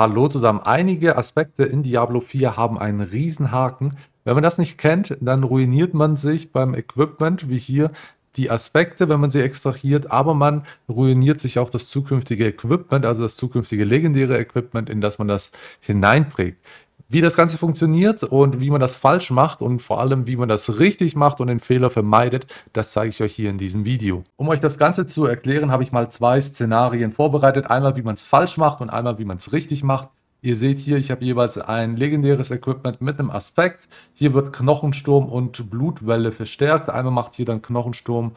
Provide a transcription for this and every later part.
Hallo zusammen. Einige Aspekte in Diablo 4 haben einen riesen Haken. Wenn man das nicht kennt, dann ruiniert man sich beim Equipment, wie hier, die Aspekte, wenn man sie extrahiert, aber man ruiniert sich auch das zukünftige Equipment, also das zukünftige legendäre Equipment, in das man das hineinprägt wie das Ganze funktioniert und wie man das falsch macht und vor allem, wie man das richtig macht und den Fehler vermeidet, das zeige ich euch hier in diesem Video. Um euch das Ganze zu erklären, habe ich mal zwei Szenarien vorbereitet. Einmal, wie man es falsch macht und einmal, wie man es richtig macht. Ihr seht hier, ich habe jeweils ein legendäres Equipment mit einem Aspekt. Hier wird Knochensturm und Blutwelle verstärkt. Einmal macht hier dann Knochensturm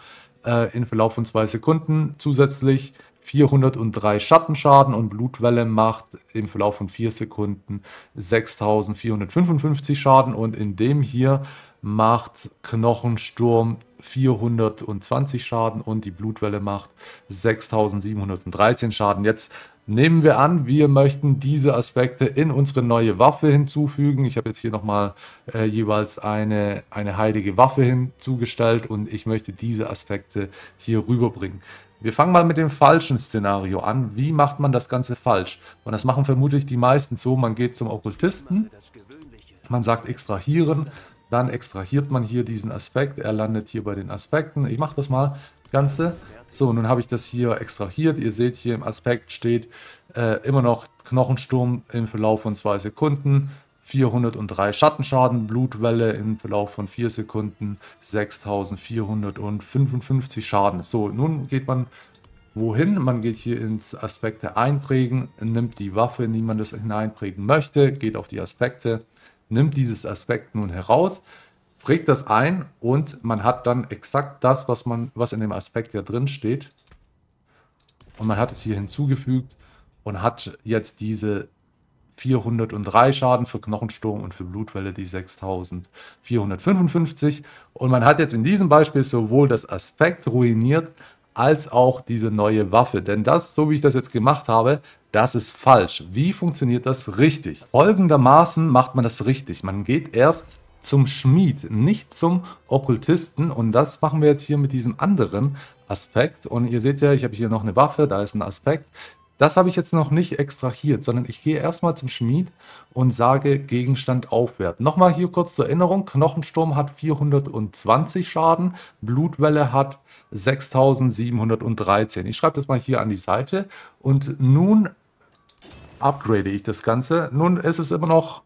äh, in Verlauf von zwei Sekunden. Zusätzlich 403 Schattenschaden und Blutwelle macht im Verlauf von 4 Sekunden 6455 Schaden und in dem hier macht Knochensturm 420 Schaden und die Blutwelle macht 6713 Schaden. Jetzt nehmen wir an, wir möchten diese Aspekte in unsere neue Waffe hinzufügen. Ich habe jetzt hier nochmal äh, jeweils eine, eine heilige Waffe hinzugestellt und ich möchte diese Aspekte hier rüberbringen. Wir fangen mal mit dem falschen Szenario an. Wie macht man das Ganze falsch? Und das machen vermutlich die meisten so. Man geht zum Okkultisten, man sagt extrahieren, dann extrahiert man hier diesen Aspekt. Er landet hier bei den Aspekten. Ich mache das mal Ganze. So, nun habe ich das hier extrahiert. Ihr seht hier im Aspekt steht äh, immer noch Knochensturm im Verlauf von zwei Sekunden. 403 Schattenschaden, Blutwelle im Verlauf von 4 Sekunden 6455 Schaden. So, nun geht man wohin? Man geht hier ins Aspekte einprägen, nimmt die Waffe, in die man das hineinprägen möchte, geht auf die Aspekte, nimmt dieses Aspekt nun heraus, prägt das ein und man hat dann exakt das, was, man, was in dem Aspekt ja drin steht. Und man hat es hier hinzugefügt und hat jetzt diese 403 Schaden für Knochensturm und für Blutwelle die 6455. Und man hat jetzt in diesem Beispiel sowohl das Aspekt ruiniert, als auch diese neue Waffe. Denn das, so wie ich das jetzt gemacht habe, das ist falsch. Wie funktioniert das richtig? Folgendermaßen macht man das richtig. Man geht erst zum Schmied, nicht zum Okkultisten. Und das machen wir jetzt hier mit diesem anderen Aspekt. Und ihr seht ja, ich habe hier noch eine Waffe, da ist ein Aspekt. Das habe ich jetzt noch nicht extrahiert, sondern ich gehe erstmal zum Schmied und sage Gegenstand aufwerten. Nochmal hier kurz zur Erinnerung, Knochensturm hat 420 Schaden, Blutwelle hat 6713. Ich schreibe das mal hier an die Seite und nun upgrade ich das Ganze. Nun ist es immer noch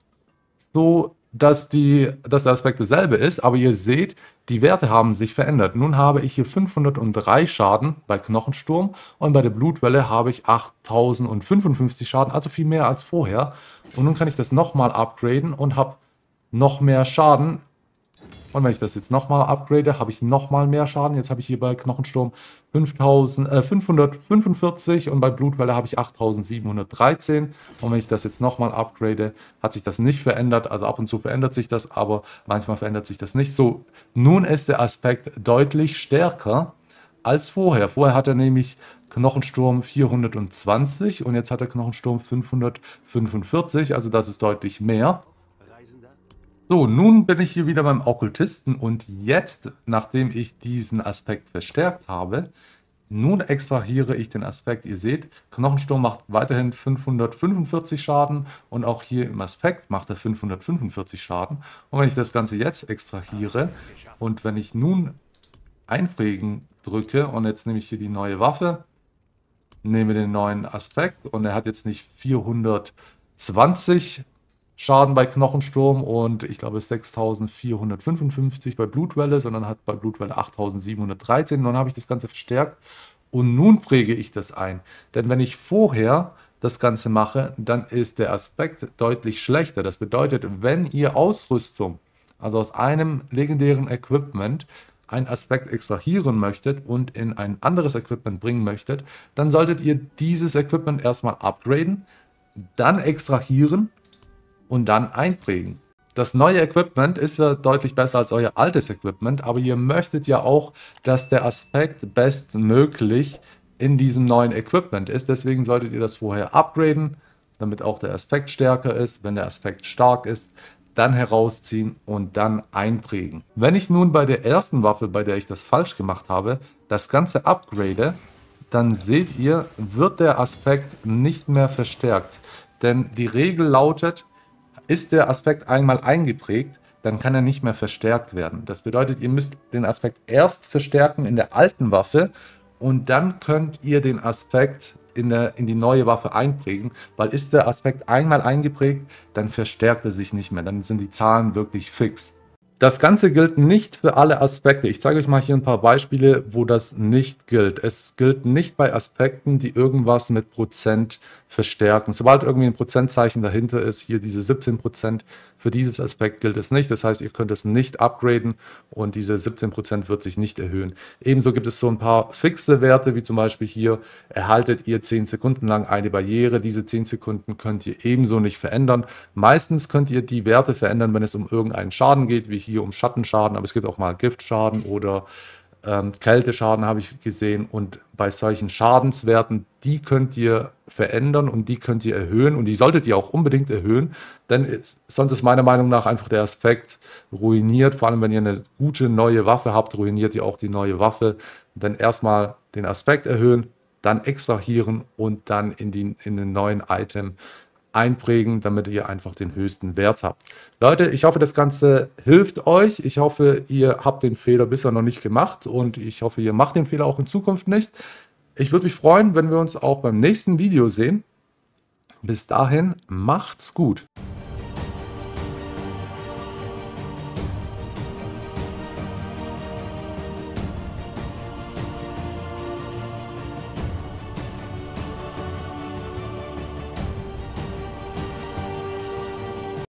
so, dass, die, dass der Aspekt derselbe ist, aber ihr seht, die Werte haben sich verändert. Nun habe ich hier 503 Schaden bei Knochensturm und bei der Blutwelle habe ich 8055 Schaden, also viel mehr als vorher. Und nun kann ich das nochmal upgraden und habe noch mehr Schaden und wenn ich das jetzt nochmal upgrade, habe ich nochmal mehr Schaden. Jetzt habe ich hier bei Knochensturm 5000, äh, 545 und bei Blutwelle habe ich 8713. Und wenn ich das jetzt nochmal upgrade, hat sich das nicht verändert. Also ab und zu verändert sich das, aber manchmal verändert sich das nicht. So, nun ist der Aspekt deutlich stärker als vorher. Vorher hat er nämlich Knochensturm 420 und jetzt hat er Knochensturm 545, also das ist deutlich mehr. So, nun bin ich hier wieder beim Okkultisten und jetzt, nachdem ich diesen Aspekt verstärkt habe, nun extrahiere ich den Aspekt, ihr seht, Knochensturm macht weiterhin 545 Schaden und auch hier im Aspekt macht er 545 Schaden. Und wenn ich das Ganze jetzt extrahiere und wenn ich nun einprägen drücke und jetzt nehme ich hier die neue Waffe, nehme den neuen Aspekt und er hat jetzt nicht 420 Schaden bei Knochensturm und ich glaube 6455 bei Blutwelle, sondern hat bei Blutwelle 8713. Nun habe ich das Ganze verstärkt und nun präge ich das ein. Denn wenn ich vorher das Ganze mache, dann ist der Aspekt deutlich schlechter. Das bedeutet, wenn ihr Ausrüstung, also aus einem legendären Equipment, einen Aspekt extrahieren möchtet und in ein anderes Equipment bringen möchtet, dann solltet ihr dieses Equipment erstmal upgraden, dann extrahieren und dann einprägen. Das neue Equipment ist ja deutlich besser als euer altes Equipment, aber ihr möchtet ja auch, dass der Aspekt bestmöglich in diesem neuen Equipment ist. Deswegen solltet ihr das vorher upgraden, damit auch der Aspekt stärker ist. Wenn der Aspekt stark ist, dann herausziehen und dann einprägen. Wenn ich nun bei der ersten Waffe, bei der ich das falsch gemacht habe, das Ganze upgrade, dann seht ihr, wird der Aspekt nicht mehr verstärkt. Denn die Regel lautet, ist der Aspekt einmal eingeprägt, dann kann er nicht mehr verstärkt werden. Das bedeutet, ihr müsst den Aspekt erst verstärken in der alten Waffe und dann könnt ihr den Aspekt in, der, in, die neue Waffe einprägen, weil ist der Aspekt einmal eingeprägt, dann verstärkt er sich nicht mehr, dann sind die Zahlen wirklich fix. Das Ganze gilt nicht für alle Aspekte. Ich zeige euch mal hier ein paar Beispiele, wo das nicht gilt. Es gilt nicht bei Aspekten, die irgendwas mit Prozent verstärken. Sobald irgendwie ein Prozentzeichen dahinter ist, hier diese 17 Prozent, für dieses Aspekt gilt es nicht. Das heißt, ihr könnt es nicht upgraden und diese 17 Prozent wird sich nicht erhöhen. Ebenso gibt es so ein paar fixe Werte, wie zum Beispiel hier, erhaltet ihr 10 Sekunden lang eine Barriere. Diese 10 Sekunden könnt ihr ebenso nicht verändern. Meistens könnt ihr die Werte verändern, wenn es um irgendeinen Schaden geht, wie hier um Schattenschaden, aber es gibt auch mal Giftschaden oder ähm, Kälteschaden habe ich gesehen. Und bei solchen Schadenswerten, die könnt ihr verändern und die könnt ihr erhöhen und die solltet ihr auch unbedingt erhöhen, denn ist, sonst ist meiner Meinung nach einfach der Aspekt ruiniert. Vor allem, wenn ihr eine gute neue Waffe habt, ruiniert ihr auch die neue Waffe. Dann erstmal den Aspekt erhöhen, dann extrahieren und dann in, die, in den neuen Item einprägen, damit ihr einfach den höchsten Wert habt. Leute, ich hoffe, das Ganze hilft euch. Ich hoffe, ihr habt den Fehler bisher noch nicht gemacht und ich hoffe, ihr macht den Fehler auch in Zukunft nicht. Ich würde mich freuen, wenn wir uns auch beim nächsten Video sehen. Bis dahin, macht's gut.